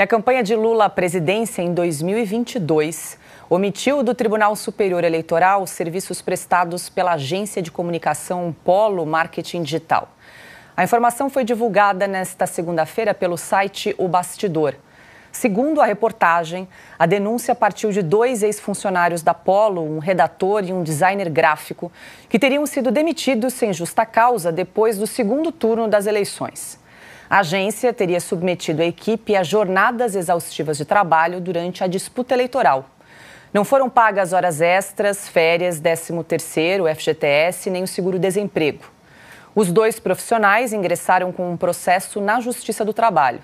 E a campanha de Lula à presidência em 2022 omitiu do Tribunal Superior Eleitoral serviços prestados pela agência de comunicação Polo Marketing Digital. A informação foi divulgada nesta segunda-feira pelo site O Bastidor. Segundo a reportagem, a denúncia partiu de dois ex-funcionários da Polo, um redator e um designer gráfico, que teriam sido demitidos sem justa causa depois do segundo turno das eleições. A agência teria submetido a equipe a jornadas exaustivas de trabalho durante a disputa eleitoral. Não foram pagas horas extras, férias, 13º, FGTS, nem o seguro-desemprego. Os dois profissionais ingressaram com um processo na Justiça do Trabalho.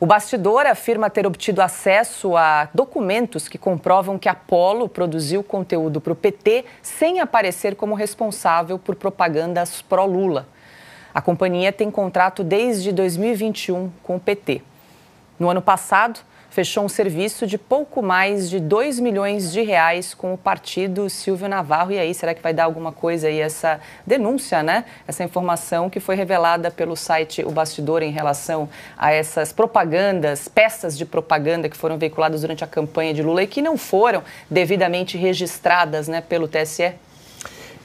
O bastidor afirma ter obtido acesso a documentos que comprovam que Apolo produziu conteúdo para o PT sem aparecer como responsável por propagandas pró-Lula. A companhia tem contrato desde 2021 com o PT. No ano passado, fechou um serviço de pouco mais de 2 milhões de reais com o partido Silvio Navarro. E aí, será que vai dar alguma coisa aí essa denúncia, né? Essa informação que foi revelada pelo site O Bastidor em relação a essas propagandas, peças de propaganda que foram veiculadas durante a campanha de Lula e que não foram devidamente registradas né, pelo TSE?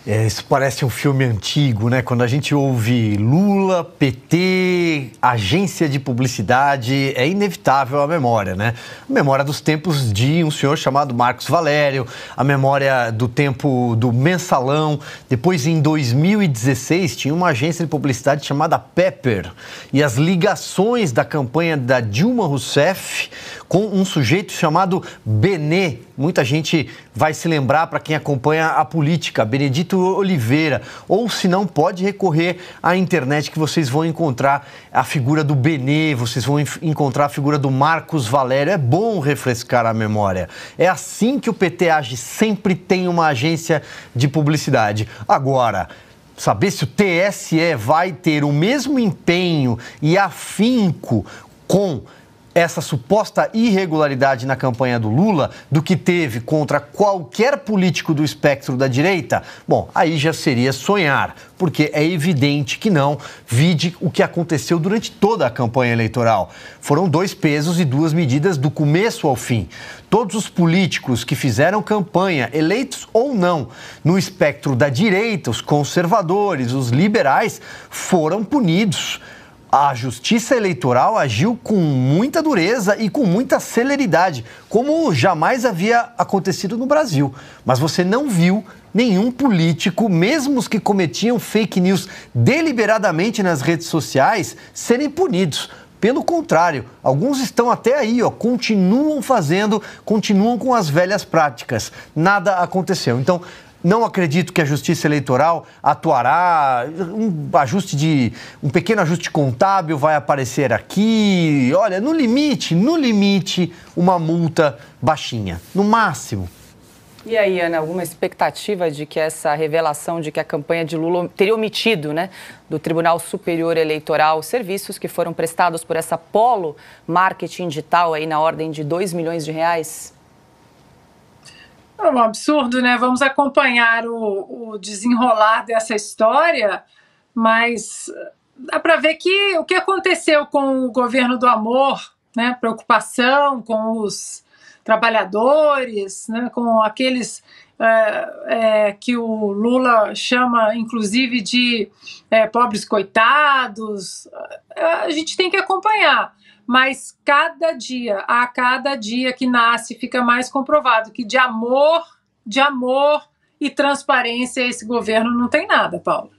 É, isso parece um filme antigo, né? Quando a gente ouve Lula, PT, agência de publicidade, é inevitável a memória, né? A memória dos tempos de um senhor chamado Marcos Valério, a memória do tempo do mensalão. Depois, em 2016, tinha uma agência de publicidade chamada Pepper e as ligações da campanha da Dilma Rousseff com um sujeito chamado Benê. Muita gente vai se lembrar para quem acompanha a política, Benedito Oliveira. Ou se não, pode recorrer à internet que vocês vão encontrar a figura do Benê, vocês vão encontrar a figura do Marcos Valério. É bom refrescar a memória. É assim que o PT age, sempre tem uma agência de publicidade. Agora, saber se o TSE vai ter o mesmo empenho e afinco com essa suposta irregularidade na campanha do Lula do que teve contra qualquer político do espectro da direita? Bom, aí já seria sonhar, porque é evidente que não. Vide o que aconteceu durante toda a campanha eleitoral. Foram dois pesos e duas medidas do começo ao fim. Todos os políticos que fizeram campanha, eleitos ou não, no espectro da direita, os conservadores, os liberais, foram punidos a Justiça Eleitoral agiu com muita dureza e com muita celeridade, como jamais havia acontecido no Brasil. Mas você não viu nenhum político, mesmo os que cometiam fake news deliberadamente nas redes sociais, serem punidos. Pelo contrário, alguns estão até aí, ó, continuam fazendo, continuam com as velhas práticas. Nada aconteceu. Então, não acredito que a Justiça Eleitoral atuará. Um ajuste de um pequeno ajuste contábil vai aparecer aqui. Olha, no limite, no limite, uma multa baixinha, no máximo. E aí, Ana, alguma expectativa de que essa revelação de que a campanha de Lula teria omitido, né, do Tribunal Superior Eleitoral, serviços que foram prestados por essa Polo Marketing Digital aí na ordem de 2 milhões de reais? É um absurdo, né? Vamos acompanhar o, o desenrolar dessa história, mas dá para ver que o que aconteceu com o governo do amor, né? Preocupação com os trabalhadores, né, com aqueles é, é, que o Lula chama, inclusive, de é, pobres coitados. A gente tem que acompanhar, mas cada dia, a cada dia que nasce, fica mais comprovado que de amor, de amor e transparência esse governo não tem nada, Paulo.